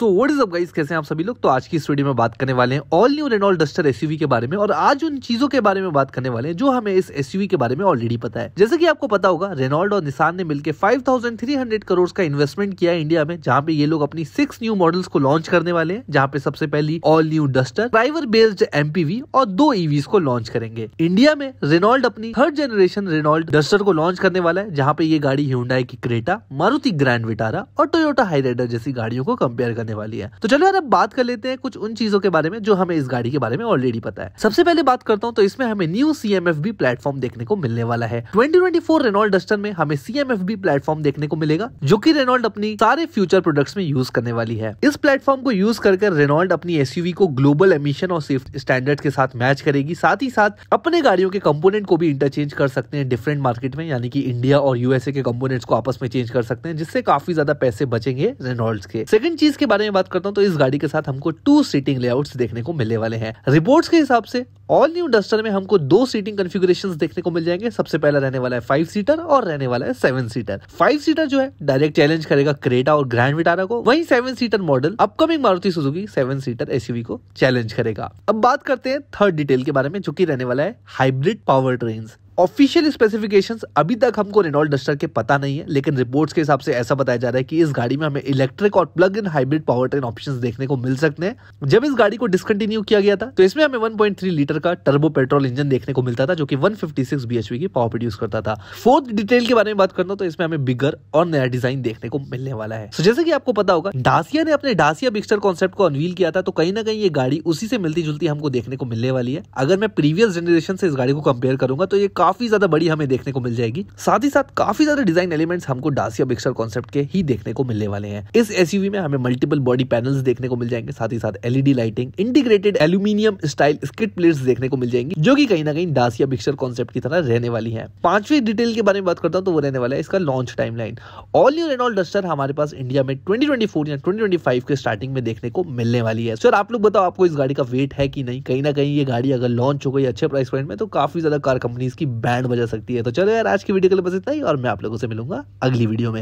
so what is up guys कैसे हैं आप सभी लोग तो आज की इस वीडियो में बात करने वाले हैं all new Renault Duster SUV के बारे में और आज उन चीजों के बारे में बात करने वाले हैं जो हमें इस एसयूवी के बारे में ऑलरेडी पता है जैसे कि आपको पता होगा रेनॉल्ड और निशान ने मिलकर 5300 करोड़ का इन्वेस्टमेंट किया इंडिया में जहाँ पे ये लोग अपनी सिक्स न्यू मॉडल्स को लॉन्च करने वाले हैं जहाँ पे सबसे पहली all new Duster driver based MPV और दो ईवीज e को लॉन्च करेंगे इंडिया में रेनॉल्ड अपनी थर्ड जनरेशन रेनॉल्ड डस्टर को लॉन्च करने वाला है जहाँ पे ये गाड़ी ह्यूडाई की क्रेटा मारुति ग्रैंड विटारा और टोयोटा हाईराइडर जैसी गाड़ियों को कम्पेयर करने वाली है तो चलो यार अब बात कर लेते हैं कुछ उन चीजों के बारे में जो हमें इस गाड़ी के बारे में ऑलरेडी पता है सबसे पहले बात करता हूँ तो इसमें हमें new C M F B platform देखने को मिलने वाला है ट्वेंटी ट्वेंटी में हमें C M F B platform देखने को मिलेगा जो की रेनोल्ड अपनी सारे फ्यूचर प्रोडक्ट्स में यूज करने वाली है इस प्लेटफॉर्म को यूज करके रेनोल्ड अपनी एसयूवी को ग्लोबल एमिशन और सेफ्टी स्टैंडर्ड के साथ मैच करेगी साथ ही साथ अपने गाड़ियों के कंपोनेंट को भी इंटरचेंज कर सकते हैं डिफरेंट मार्केट में यानी कि इंडिया और यूएसए के कंपोनेंट्स को आपस में चेंज कर सकते हैं जिससे काफी ज्यादा पैसे बचेंगे रेनॉल्ड्स के सेकंड चीज के बारे में बात करता हूँ तो इस गाड़ी के साथ हमको टू सीटिंग लेआउट देखने को मिलने वाले हैं रिपोर्ट्स के हिसाब से ऑल न्यू डस्टर में हमको दो सीटिंग कन्फिग्रेशन देखने को मिल जाएंगे सबसे पहला रहने वाला है फाइव सीटर और रहने वाला है सेवन सीटर फाइव सीटर जो है डायरेक्ट चैलेंज करेगा क्रेटा और ग्रैंड विटारा को वही seven seater model upcoming Maruti Suzuki seven seater SUV को चैलेंज करेगा अब बात करते हैं थर्ड डिटेल के बारे में जो की रहने वाला है hybrid power train official specification अभी तक हमको रेनॉल्ड डस्टर के पता नहीं है लेकिन रिपोर्ट्स के हिसाब से ऐसा बताया जा रहा है कि इस गाड़ी में हमें इलेक्ट्रिक और plug in hybrid power train option देखने को मिल सकते हैं जब इस गाड़ी को डिसकंटिन्यू किया गया था तो इसमें हमें 1.3 लीटर का टर्बो पेट्रोल इंजन देखने को मिलता था जो कि 156 बीएचपी की पावर प्रोड्यूस करता था फोर्थ डिटेल के बारे में बात करना तो इसमें हमें बिगर और नया डिजाइन देखने को मिलने वाला है so, जैसे कि आपको पता होगा डासिया ने अपने डासिया बिक्सर कॉन्सेप्ट को अनवील किया था तो कहीं ना कहीं ये गाड़ी उसी से मिलती जुलती हमको देखने को मिलने वाली है अगर मैं प्रीवियस जनरेशन से इस गाड़ी को कंपेयर करूंगा तो ये काफी ज्यादा बड़ी हमें देखने को मिल जाएगी साथ ही साथ काफी ज्यादा डिजाइन एलिमेंट्स हमको डासिया बिक्सर कॉन्सेप्ट के ही देखने को मिलने वाले हैं इस एसयूवी में हमें मल्टीपल बॉडी पैनल्स देखने को मिल जाएंगे साथ ही साथ LED lighting integrated aluminium style skid plates देखने को मिल जाएंगी जो की कहीं ना कहीं डासिया बिक्सर कॉन्सेप्ट की तरह रहने वाली है पांचवी डिटेल के बारे में बात करता हूँ तो वो रहने वाला है इसका launch line all new Renault Duster हमारे पास इंडिया में ट्वेंटी या ट्वेंटी के स्टार्टिंग में देखने को मिलने वाली है सर आप लोग बताओ आपको इस गाड़ी का वेट है कि नहीं कहीं ना कहीं ये गाड़ी अगर लॉन्च हो गई अच्छे प्राइस पॉइंट में तो काफी ज्यादा कार कंपनीज की बैंड बजा सकती है तो चलो यार आज की वीडियो के लिए बस इतना ही और मैं आप लोगों से मिलूंगा अगली वीडियो में